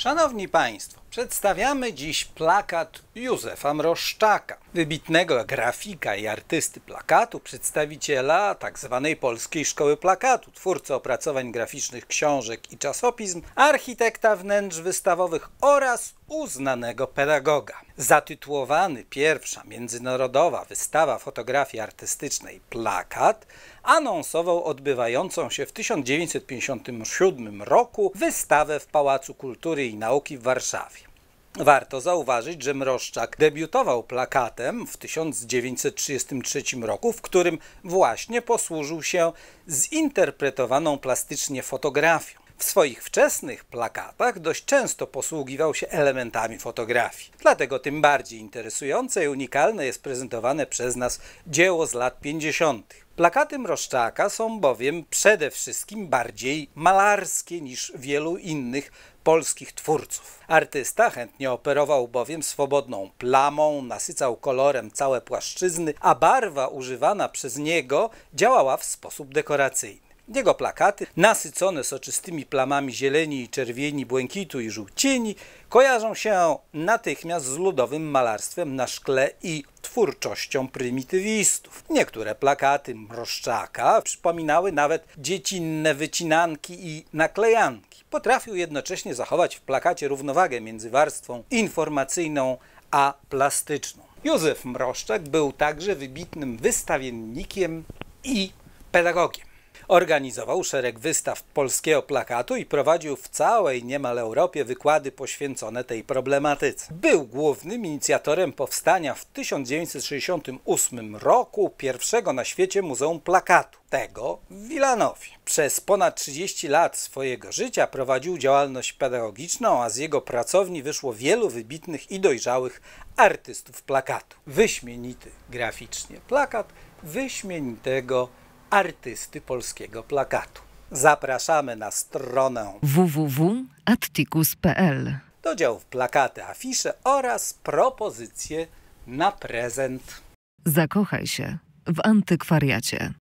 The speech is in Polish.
Szanowni Państwo, przedstawiamy dziś plakat Józefa Mroszczaka. Wybitnego grafika i artysty plakatu, przedstawiciela tzw. Tak Polskiej Szkoły Plakatu, twórcy opracowań graficznych, książek i czasopism, architekta wnętrz wystawowych oraz uznanego pedagoga. Zatytułowany pierwsza międzynarodowa wystawa fotografii artystycznej Plakat anonsował odbywającą się w 1957 roku wystawę w Pałacu Kultury i Nauki w Warszawie. Warto zauważyć, że Mroszczak debiutował plakatem w 1933 roku, w którym właśnie posłużył się zinterpretowaną plastycznie fotografią. W swoich wczesnych plakatach dość często posługiwał się elementami fotografii. Dlatego tym bardziej interesujące i unikalne jest prezentowane przez nas dzieło z lat 50. Plakaty Mroszczaka są bowiem przede wszystkim bardziej malarskie niż wielu innych polskich twórców. Artysta chętnie operował bowiem swobodną plamą, nasycał kolorem całe płaszczyzny, a barwa używana przez niego działała w sposób dekoracyjny. Jego plakaty, nasycone soczystymi plamami zieleni, czerwieni, błękitu i żółcieni, kojarzą się natychmiast z ludowym malarstwem na szkle i twórczością prymitywistów. Niektóre plakaty Mroszczaka przypominały nawet dziecinne wycinanki i naklejanki. Potrafił jednocześnie zachować w plakacie równowagę między warstwą informacyjną a plastyczną. Józef Mroszczak był także wybitnym wystawiennikiem i pedagogiem. Organizował szereg wystaw polskiego plakatu i prowadził w całej niemal Europie wykłady poświęcone tej problematyce. Był głównym inicjatorem powstania w 1968 roku pierwszego na świecie Muzeum Plakatu, tego w Wilanowie. Przez ponad 30 lat swojego życia prowadził działalność pedagogiczną, a z jego pracowni wyszło wielu wybitnych i dojrzałych artystów plakatu. Wyśmienity graficznie plakat, wyśmienitego artysty polskiego plakatu. Zapraszamy na stronę www.atticus.pl do działów plakaty, afisze oraz propozycje na prezent. Zakochaj się w antykwariacie.